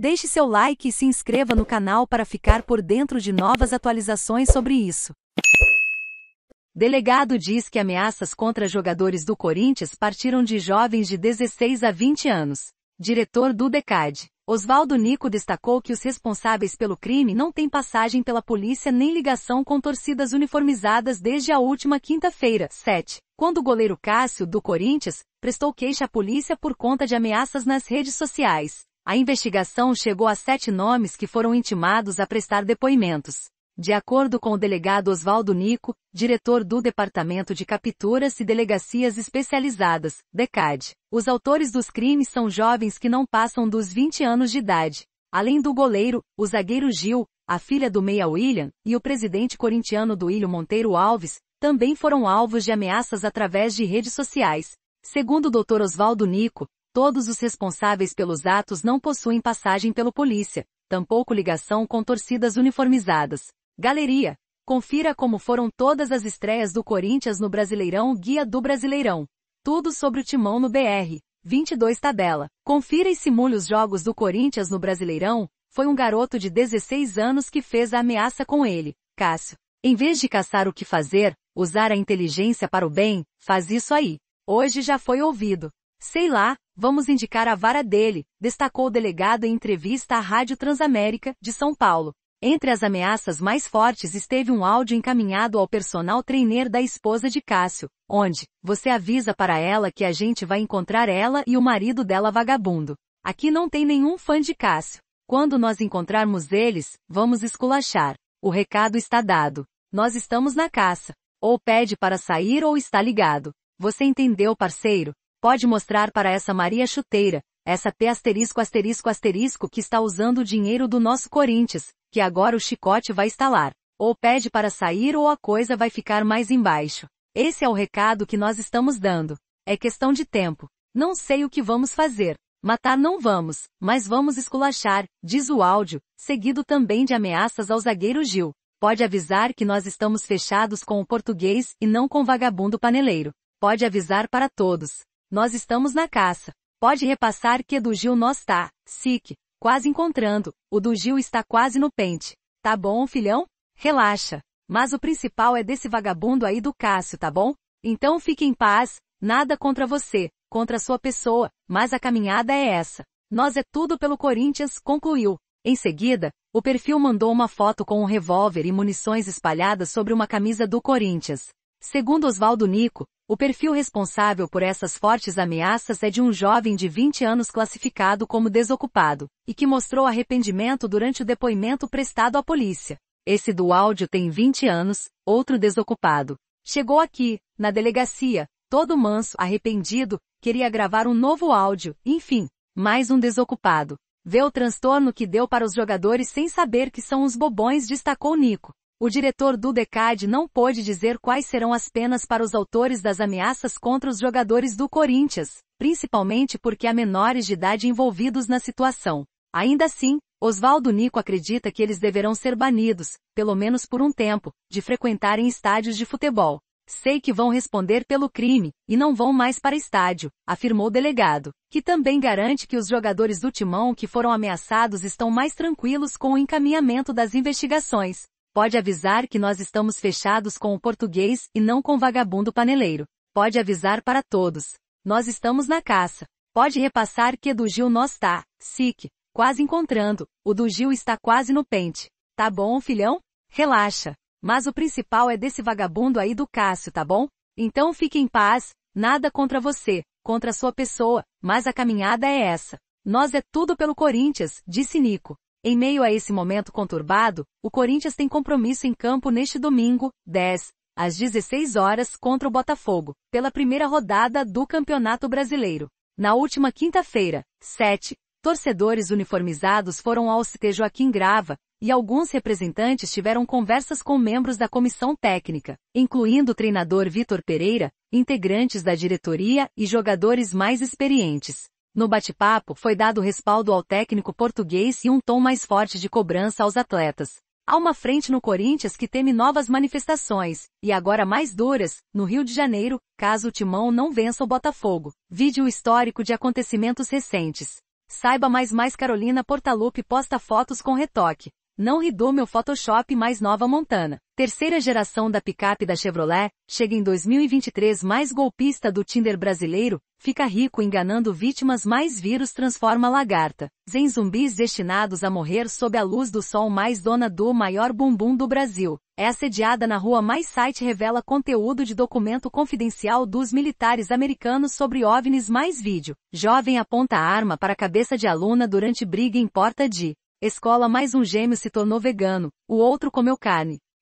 Deixe seu like e se inscreva no canal para ficar por dentro de novas atualizações sobre isso. Delegado diz que ameaças contra jogadores do Corinthians partiram de jovens de 16 a 20 anos. Diretor do DECAD, Oswaldo Nico destacou que os responsáveis pelo crime não têm passagem pela polícia nem ligação com torcidas uniformizadas desde a última quinta-feira, 7, quando o goleiro Cássio, do Corinthians, prestou queixa à polícia por conta de ameaças nas redes sociais. A investigação chegou a sete nomes que foram intimados a prestar depoimentos. De acordo com o delegado Oswaldo Nico, diretor do Departamento de Capturas e Delegacias Especializadas, DECAD, os autores dos crimes são jovens que não passam dos 20 anos de idade. Além do goleiro, o zagueiro Gil, a filha do meia William e o presidente corintiano do Ilho Monteiro Alves, também foram alvos de ameaças através de redes sociais. Segundo o Dr. Oswaldo Nico, Todos os responsáveis pelos atos não possuem passagem pelo polícia, tampouco ligação com torcidas uniformizadas. Galeria. Confira como foram todas as estreias do Corinthians no Brasileirão Guia do Brasileirão. Tudo sobre o timão no BR. 22 Tabela. Confira e simule os jogos do Corinthians no Brasileirão. Foi um garoto de 16 anos que fez a ameaça com ele, Cássio. Em vez de caçar o que fazer, usar a inteligência para o bem, faz isso aí. Hoje já foi ouvido. Sei lá, Vamos indicar a vara dele, destacou o delegado em entrevista à Rádio Transamérica, de São Paulo. Entre as ameaças mais fortes esteve um áudio encaminhado ao personal trainer da esposa de Cássio, onde você avisa para ela que a gente vai encontrar ela e o marido dela vagabundo. Aqui não tem nenhum fã de Cássio. Quando nós encontrarmos eles, vamos esculachar. O recado está dado. Nós estamos na caça. Ou pede para sair ou está ligado. Você entendeu, parceiro? Pode mostrar para essa Maria Chuteira, essa P asterisco asterisco asterisco que está usando o dinheiro do nosso Corinthians, que agora o chicote vai estalar. Ou pede para sair ou a coisa vai ficar mais embaixo. Esse é o recado que nós estamos dando. É questão de tempo. Não sei o que vamos fazer. Matar não vamos, mas vamos esculachar, diz o áudio, seguido também de ameaças ao zagueiro Gil. Pode avisar que nós estamos fechados com o português e não com vagabundo paneleiro. Pode avisar para todos. Nós estamos na caça. Pode repassar que do Gil nós tá, Sic, quase encontrando, o do Gil está quase no pente. Tá bom, filhão? Relaxa. Mas o principal é desse vagabundo aí do Cássio, tá bom? Então fique em paz, nada contra você, contra sua pessoa, mas a caminhada é essa. Nós é tudo pelo Corinthians, concluiu. Em seguida, o perfil mandou uma foto com um revólver e munições espalhadas sobre uma camisa do Corinthians. Segundo Oswaldo Nico, o perfil responsável por essas fortes ameaças é de um jovem de 20 anos classificado como desocupado, e que mostrou arrependimento durante o depoimento prestado à polícia. Esse do áudio tem 20 anos, outro desocupado. Chegou aqui, na delegacia, todo manso, arrependido, queria gravar um novo áudio, enfim, mais um desocupado. Vê o transtorno que deu para os jogadores sem saber que são os bobões, destacou Nico. O diretor do DECAD não pôde dizer quais serão as penas para os autores das ameaças contra os jogadores do Corinthians, principalmente porque há menores de idade envolvidos na situação. Ainda assim, Oswaldo Nico acredita que eles deverão ser banidos, pelo menos por um tempo, de frequentarem estádios de futebol. Sei que vão responder pelo crime, e não vão mais para estádio, afirmou o delegado, que também garante que os jogadores do Timão que foram ameaçados estão mais tranquilos com o encaminhamento das investigações. Pode avisar que nós estamos fechados com o português e não com o vagabundo paneleiro. Pode avisar para todos. Nós estamos na caça. Pode repassar que do Gil nós tá, sic, quase encontrando. O do Gil está quase no pente. Tá bom, filhão? Relaxa. Mas o principal é desse vagabundo aí do Cássio, tá bom? Então fique em paz, nada contra você, contra sua pessoa, mas a caminhada é essa. Nós é tudo pelo Corinthians, disse Nico. Em meio a esse momento conturbado, o Corinthians tem compromisso em campo neste domingo, 10, às 16 horas contra o Botafogo, pela primeira rodada do Campeonato Brasileiro. Na última quinta-feira, 7, torcedores uniformizados foram ao CT Joaquim Grava, e alguns representantes tiveram conversas com membros da comissão técnica, incluindo o treinador Vitor Pereira, integrantes da diretoria e jogadores mais experientes. No bate-papo foi dado respaldo ao técnico português e um tom mais forte de cobrança aos atletas. Há uma frente no Corinthians que teme novas manifestações, e agora mais duras, no Rio de Janeiro, caso o Timão não vença o Botafogo. Vídeo histórico de acontecimentos recentes. Saiba mais mais Carolina Portalupe posta fotos com retoque. Não ridou meu Photoshop mais nova Montana. Terceira geração da picape da Chevrolet, chega em 2023 mais golpista do Tinder brasileiro, fica rico enganando vítimas mais vírus transforma lagarta. Zen zumbis destinados a morrer sob a luz do sol mais dona do maior bumbum do Brasil. É assediada na rua mais site revela conteúdo de documento confidencial dos militares americanos sobre OVNIs mais vídeo. Jovem aponta arma para cabeça de aluna durante briga em porta de escola mais um gêmeo se tornou vegano, o outro comeu carne.